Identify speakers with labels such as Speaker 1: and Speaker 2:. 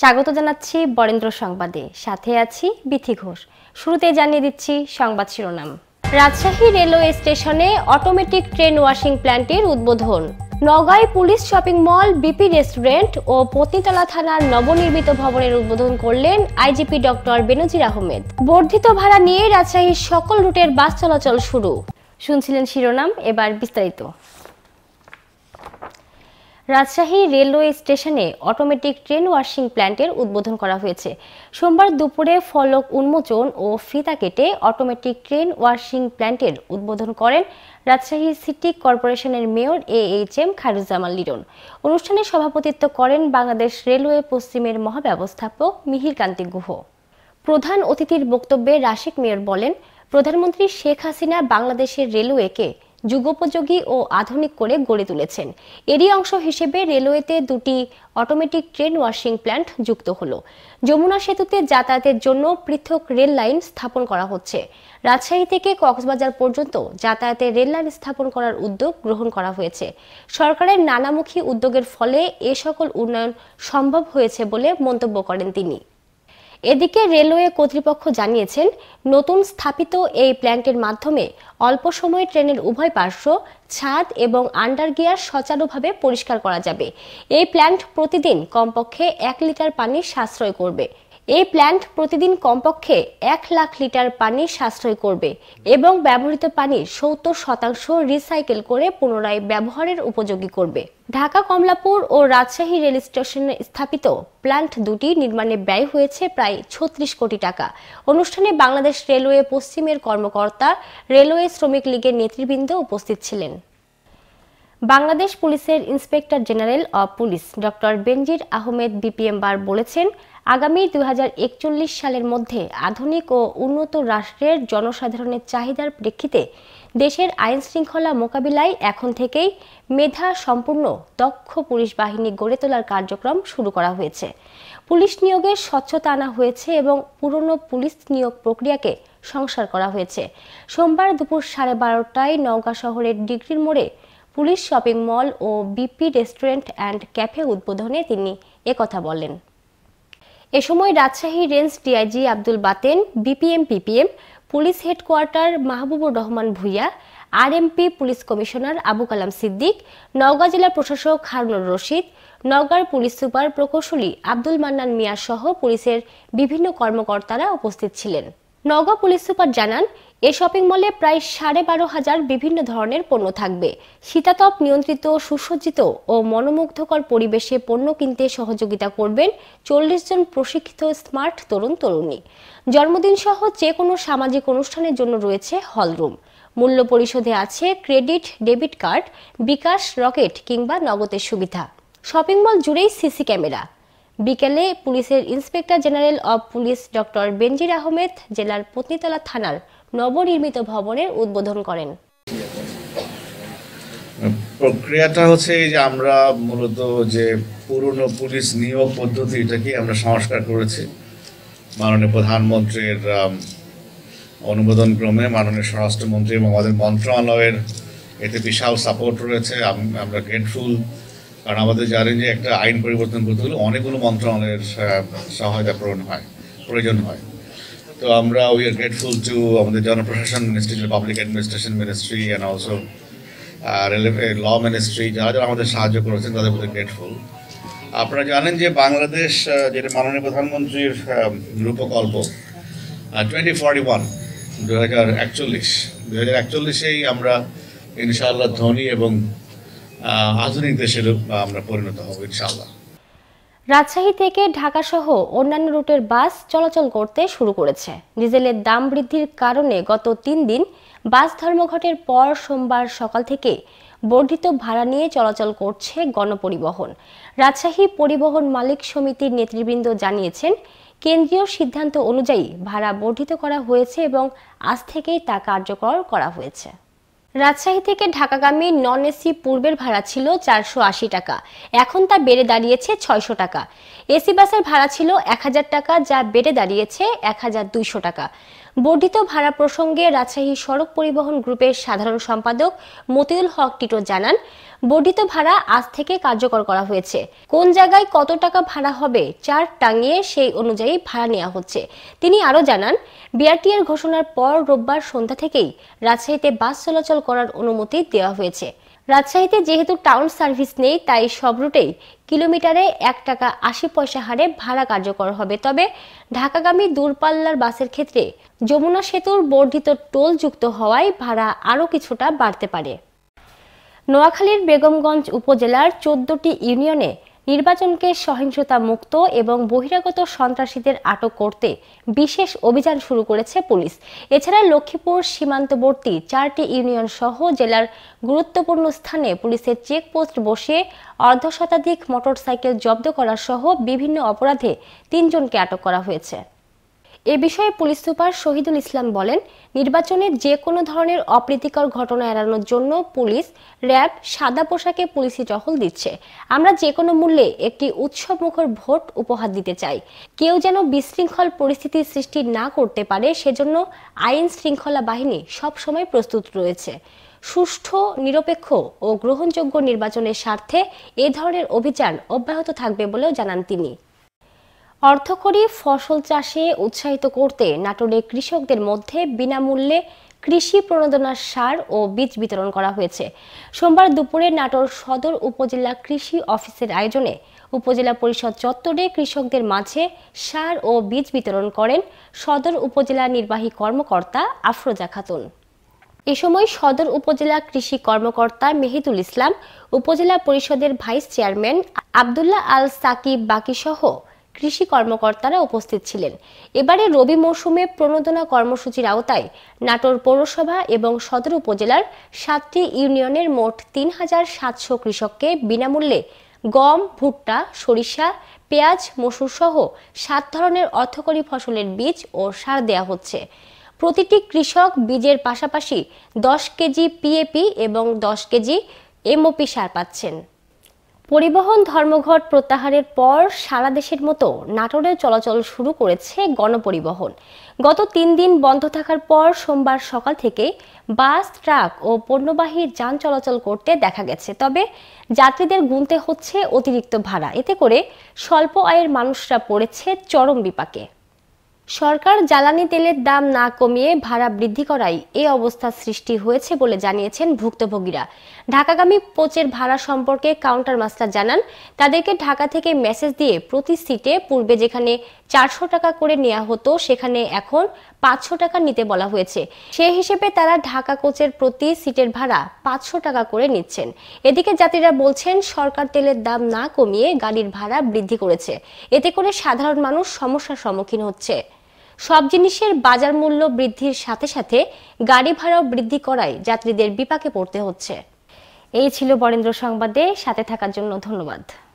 Speaker 1: স্বাগত জানাচ্ছি বরেন্দ্র সংবাদে সাথে আছি বিথি ঘোষ শুরুতে জানিয়ে দিচ্ছি সংবাদ শিরোনাম রাজশাহী রেলওয়ে স্টেশনে অটোমেটিক ট্রেন ওয়াশিং প্ল্যান্টের উদ্বোধন নগাঁয় police shopping mall BP restaurant ও পত্নীতলা থানার নবনির্মিত ভবনের উদ্বোধন করলেন আইজিপি ডক্টর বেনজির আহমেদ বর্ধিত ভাড়া নিয়ে রাজশাহীর সকল রুটের বাস চলাচল শুরু শুনছিলেন শিরোনাম এবার বিস্তারিত রাজশাহী রেলওয়ে স্টেশনে অটোমেটিক ট্রেন ওয়াশিং প্ল্যান্টের উদ্বোধন করা হয়েছে সোমবার দুপুরে ফলক উন্মোচন ও ফিতা কেটে অটোমেটিক ট্রেন ওয়াশিং প্ল্যান্টের উদ্বোধন করেন রাজশাহী সিটি কর্পোরেশনের mayor A H M Khairuzzaman Liton অনুষ্ঠানে সভাপতিত্ব করেন বাংলাদেশ রেলওয়ে পশ্চিমের মহাব্যবস্থাপক মিহির কান্তি গুহ প্রধান অতিথির বক্তব্যে রাশিক মেয়র বলেন প্রধানমন্ত্রী শেখ হাসিনা বাংলাদেশের রেলওয়েকে যুগোপযোগী ও আধুনিক করে গড়ে তুলেছেন এরই অংশ হিসেবে রেলওয়েতে দুটি অটোমেটিক ট্রেন ওয়াশিং প্ল্যান্ট যুক্ত হলো যমুনা সেতুতে যাতায়াতের জন্য পৃথক রেল লাইন স্থাপন করা হচ্ছে রাজশাহী থেকে কক্সবাজার পর্যন্ত যাতায়াতে রেল লাইন স্থাপন করার উদ্যোগ গ্রহণ করা হয়েছে সরকারের নানামুখী উদ্যোগের ফলে এ সকল উন্নয়ন সম্ভব হয়েছে বলে মন্তব্য করেন তিনি এদিকে রেলওয়ে কর্তৃপক্ষ জানিয়েছেন নতুন স্থাপিত এই প্ল্যান্টের মাধ্যমে অল্প সময়ে ট্রেনের উভয় পার্শ্ব ছাদ এবং আন্ডার গিয়ার সচারুভাবে পরিষ্কার করা যাবে এই প্ল্যান্ট প্রতিদিন কমপক্ষে এক লিটার পানি সাশ্রয় করবে এই প্ল্যান্ট প্রতিদিন কমপক্ষে এক লাখ লিটার পানি সাশ্রয় করবে এবং ব্যবহৃত পানির সত্তর শতাংশ রিসাইকেল করে পুনরায় ব্যবহারের উপযোগী করবে ঢাকা কমলাপুর ও রাজশাহী রেল স্টেশনে স্থাপিত প্ল্যান্ট দুটি নির্মাণে ব্যয় হয়েছে প্রায় ছত্রিশ কোটি টাকা অনুষ্ঠানে বাংলাদেশ রেলওয়ে পশ্চিমের কর্মকর্তা রেলওয়ে শ্রমিক লীগের নেতৃবৃন্দ উপস্থিত ছিলেন বাংলাদেশ পুলিশের inspector general of police doctor Benazir Ahmed BPM বার বলেছেন আগামী দুই সালের মধ্যে আধুনিক ও উন্নত রাষ্ট্রের জনসাধারণের চাহিদার প্রেক্ষিতে দেশের আইন শৃঙ্খলা মোকাবিলায় এখন থেকেই মেধা সম্পূর্ণ দক্ষ পুলিশ বাহিনী গড়ে তোলার কার্যক্রম শুরু করা হয়েছে পুলিশ নিয়োগে স্বচ্ছতা আনা হয়েছে এবং পুরনো পুলিশ নিয়োগ প্রক্রিয়াকে সংস্কার করা হয়েছে সোমবার দুপুর সাড়ে বারোটায় নওগাঁ শহরের ডিগ্রির মোড়ে পুলিশ শপিং মল ও বিপি রেস্টুরেন্ট অ্যান্ড ক্যাফে উদ্বোধনে তিনি একথা বলেন এ সময় Rajshahi range DIG Abdul Baten BPM PPM police headquarter Mahbubur Rahman Bhuiyan RMP police commissioner Abu Kalam Siddique Naogaon জেলা প্রশাসক হারুনুর রশিদ নওগাঁর পুলিশ সুপার প্রকৌশলী আব্দুল মান্নান মিয়া সহ পুলিশের বিভিন্ন কর্মকর্তারা উপস্থিত ছিলেন নগাঁও পুলিশ সুপার জানান এ শপিং মলে প্রায় সাড়ে বারো হাজার বিভিন্ন ধরনের পণ্য থাকবে শীতাতপ নিয়ন্ত্রিত সুসজ্জিত ও মনোমুগ্ধকর পরিবেশে পণ্য কিনতে সহযোগিতা করবেন চল্লিশ জন প্রশিক্ষিত স্মার্ট তরুণ তরুণী জন্মদিন সহ যে কোনো সামাজিক অনুষ্ঠানের জন্য রয়েছে হলরুম মূল্য পরিশোধে আছে credit debit card bKash Rocket কিংবা নগদের সুবিধা শপিং মল জুড়েই সিসি ক্যামেরা বিকেলে পুলিশের inspector general of police doctor Benazir Ahmed জেলার পত্নীতলা থানার নবনির্মিত ভবনের উদ্বোধন করেন
Speaker 2: প্রক্রিয়াটা হচ্ছে যে আমরা মূলত যে পুরনো পুলিশ নিয়োগ পদ্ধতি এটাকে আমরা সংস্কার করেছি মাননীয় প্রধানমন্ত্রীর অনুমোদন ক্রমে মাননীয় স্বরাষ্ট্রমন্ত্রী এবং আমাদের মন্ত্রণালয়ের এতে বিশাল সাপোর্ট রয়েছে আমরা গ্রেটফুল কারণ আমাদের জানেন যে একটা আইন পরিবর্তন করতে হলে অনেকগুলো মন্ত্রণালয়ের সহায়তা প্রয়োজন হয় প্রয়োজন হয় তো আমরা উই আর গ্রেটফুল টু আমাদের জনপ্রশাসন ministry public administration ministry and also law ministry যারা যারা আমাদের সাহায্য করেছেন তাদের প্রতি গ্রেটফুল আপনারা জানেন যে বাংলাদেশ যেটা মাননীয় প্রধানমন্ত্রীর রূপকল্প টোয়েন্টি ফর্টি ওয়ান দু হাজার একচল্লিশ দু হাজার একচল্লিশেই আমরা ইনশাআল্লাহ ধনী এবং আধুনিক দেশের আমরা পরিণত হব ইনশাআল্লাহ
Speaker 1: রাজশাহী থেকে ঢাকা সহ অন্যান্য রুটের বাস চলাচল করতে শুরু করেছে ডিজেলের দাম বৃদ্ধির কারণে গত তিন দিন বাস ধর্মঘটের পর সোমবার সকাল থেকে বর্ধিত ভাড়া নিয়ে চলাচল করছে গণপরিবহন রাজশাহী পরিবহন মালিক সমিতির নেতৃবৃন্দ জানিয়েছেন কেন্দ্রীয় সিদ্ধান্ত অনুযায়ী ভাড়া বর্ধিত করা হয়েছে এবং আজ থেকেই তা কার্যকর করা হয়েছে রাজশাহী থেকে ঢাকাগামী নন এসি পূর্বের ভাড়া ছিল চারশো আশি টাকা এখন তা বেড়ে দাঁড়িয়েছে ছয়শো টাকা এসি বাসের ভাড়া ছিল এক হাজার টাকা যা বেড়ে দাঁড়িয়েছে এক হাজার দুইশো টাকা বর্ধিত ভাড়া প্রসঙ্গে রাজশাহী সড়ক পরিবহন গ্রুপের সাধারণ সম্পাদক মতিউল হক টিটো জানান বর্ধিত ভাড়া আজ থেকে কার্যকর করা হয়েছে কোন জায়গায় কত টাকা ভাড়া হবে চার টাঙিয়ে সেই অনুযায়ী ভাড়া নেওয়া হচ্ছে তিনি আরও জানান বিআরটি ঘোষণার পর রোববার সন্ধ্যা থেকেই রাজশাহীতে বাস চলাচল চলাচল করার অনুমতি দেওয়া হয়েছে রাজশাহীতে যেহেতু টাউন সার্ভিস নেই তাই সব রুটেই কিলোমিটারে এক টাকা আশি পয়সা হারে ভাড়া কার্যকর হবে তবে ঢাকাগামী দূরপাল্লার বাসের ক্ষেত্রে যমুনা সেতুর বর্ধিত টোল যুক্ত হওয়ায় ভাড়া আরও কিছুটা বাড়তে পারে নোয়াখালীর বেগমগঞ্জ উপজেলার চোদ্দটি ইউনিয়নে নির্বাচনকে সহিংসতা মুক্ত এবং বহিরাগত সন্ত্রাসীদের আটক করতে বিশেষ অভিযান শুরু করেছে পুলিশ এছাড়া লক্ষ্মীপুর সীমান্তবর্তী চারটি ইউনিয়ন সহ জেলার গুরুত্বপূর্ণ স্থানে পুলিশের চেকপোস্ট অর্ধ অর্ধশতাধিক মোটরসাইকেল জব্দ করা সহ বিভিন্ন অপরাধে তিনজনকে আটক করা হয়েছে এ বিষয়ে পুলিশ সুপার শহীদুল ইসলাম বলেন নির্বাচনের যে কোনো ধরনের অপ্রীতিকর ঘটনা এড়ানোর জন্য পুলিশ র্যাব সাদা পোশাকে পুলিশি টহল দিচ্ছে আমরা যে কোনো মূল্যে একটি উৎসবমুখর ভোট উপহার দিতে চাই কেউ যেন বিশৃঙ্খল পরিস্থিতির সৃষ্টি না করতে পারে সেজন্য আইন শৃঙ্খলা বাহিনী সবসময় প্রস্তুত রয়েছে সুষ্ঠু নিরপেক্ষ ও গ্রহণযোগ্য নির্বাচনের স্বার্থে এ ধরনের অভিযান অব্যাহত থাকবে বলেও জানান তিনি অর্থকরী ফসল চাষে উৎসাহিত করতে নাটোরে কৃষকদের মধ্যে বিনামূল্যে কৃষি প্রণোদনার সার ও বীজ বিতরণ করা হয়েছে সোমবার দুপুরে নাটোর সদর উপজেলা কৃষি অফিসের আয়োজনে উপজেলা পরিষদ চত্বরে কৃষকদের মাঝে সার ও বীজ বিতরণ করেন সদর উপজেলা নির্বাহী কর্মকর্তা আফরোজা খাতুন এ সময় সদর উপজেলা কৃষি কর্মকর্তা মেহিদুল ইসলাম উপজেলা পরিষদের ভাইস চেয়ারম্যান আবদুল্লাহ আল সাকিব বাকিসহ কৃষি কর্মকর্তারা উপস্থিত ছিলেন এবারে রবি মৌসুমে প্রণোদনা কর্মসূচির আওতায় নাটোর পৌরসভা এবং সদর উপজেলার সাতটি ইউনিয়নের মোট তিন হাজার সাতশো কৃষককে বিনামূল্যে গম ভুট্টা সরিষা পেঁয়াজ মসুর সহ সাত ধরনের অর্থকরী ফসলের বীজ ও সার দেয়া হচ্ছে প্রতিটি কৃষক বীজের পাশাপাশি দশ কেজি পিএপি এবং দশ কেজি এমওপি সার পাচ্ছেন পরিবহন ধর্মঘট প্রত্যাহারের পর সারা দেশের মতো নাটোরে চলাচল শুরু করেছে গণপরিবহন গত তিন দিন বন্ধ থাকার পর সোমবার সকাল থেকে বাস ট্রাক ও পণ্যবাহী যান চলাচল করতে দেখা গেছে তবে যাত্রীদের গুনতে হচ্ছে অতিরিক্ত ভাড়া এতে করে স্বল্প আয়ের মানুষরা পড়েছে চরম বিপাকে সরকার জ্বালানি তেলের দাম না কমিয়ে ভাড়া বৃদ্ধি করাই এ অবস্থা সৃষ্টি হয়েছে বলে জানিয়েছেন ভুক্তভোগীরা ঢাকাগামী কোচের ভাড়া সম্পর্কে কাউন্টার মাস্টার জানান তাদেরকে ঢাকা থেকে মেসেজ দিয়ে প্রতি সিটে পূর্বে যেখানে চারশো টাকা করে নেওয়া হতো সেখানে এখন পাঁচশো টাকা নিতে বলা হয়েছে সে হিসেবে তারা ঢাকা কোচের প্রতি সিটের ভাড়া পাঁচশো টাকা করে নিচ্ছেন এদিকে যাত্রীরা বলছেন সরকার তেলের দাম না কমিয়ে গাড়ির ভাড়া বৃদ্ধি করেছে এতে করে সাধারণ মানুষ সমস্যার সম্মুখীন হচ্ছে সব জিনিসের বাজার মূল্য বৃদ্ধির সাথে সাথে গাড়ি ভাড়াও বৃদ্ধি করায় যাত্রীদের বিপাকে পড়তে হচ্ছে এই ছিল বরেন্দ্র সংবাদে সাথে থাকার জন্য ধন্যবাদ